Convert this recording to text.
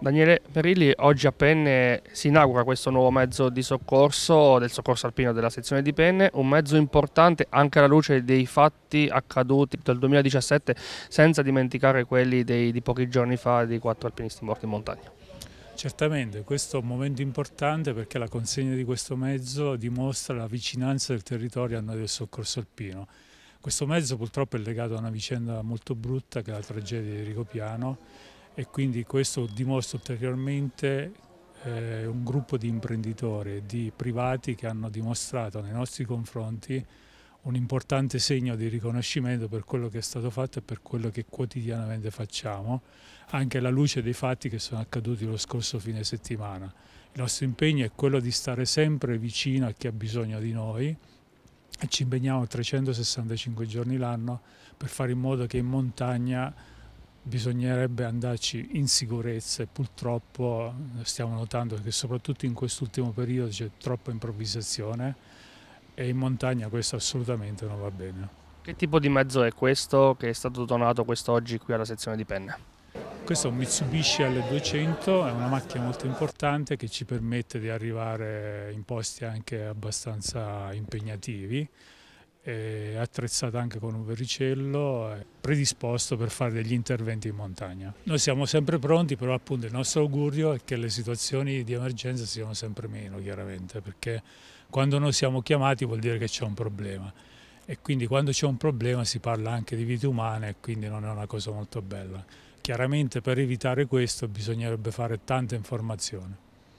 Daniele Perilli, oggi a Penne si inaugura questo nuovo mezzo di soccorso del soccorso alpino della sezione di Penne, un mezzo importante anche alla luce dei fatti accaduti dal 2017, senza dimenticare quelli dei, di pochi giorni fa dei quattro alpinisti morti in montagna. Certamente, questo è un momento importante perché la consegna di questo mezzo dimostra la vicinanza del territorio a noi del soccorso alpino. Questo mezzo purtroppo è legato a una vicenda molto brutta che è la tragedia di Ricopiano e quindi questo dimostra ulteriormente eh, un gruppo di imprenditori, e di privati che hanno dimostrato nei nostri confronti un importante segno di riconoscimento per quello che è stato fatto e per quello che quotidianamente facciamo, anche alla luce dei fatti che sono accaduti lo scorso fine settimana. Il nostro impegno è quello di stare sempre vicino a chi ha bisogno di noi e ci impegniamo 365 giorni l'anno per fare in modo che in montagna bisognerebbe andarci in sicurezza e purtroppo eh, stiamo notando che soprattutto in quest'ultimo periodo c'è troppa improvvisazione e in montagna questo assolutamente non va bene. Che tipo di mezzo è questo che è stato donato quest'oggi qui alla sezione di Penna? Questo è un Mitsubishi L200, è una macchina molto importante che ci permette di arrivare in posti anche abbastanza impegnativi è attrezzata anche con un vericello, predisposto per fare degli interventi in montagna. Noi siamo sempre pronti, però appunto il nostro augurio è che le situazioni di emergenza siano sempre meno, chiaramente, perché quando noi siamo chiamati vuol dire che c'è un problema e quindi quando c'è un problema si parla anche di vite umane e quindi non è una cosa molto bella. Chiaramente per evitare questo bisognerebbe fare tanta informazione.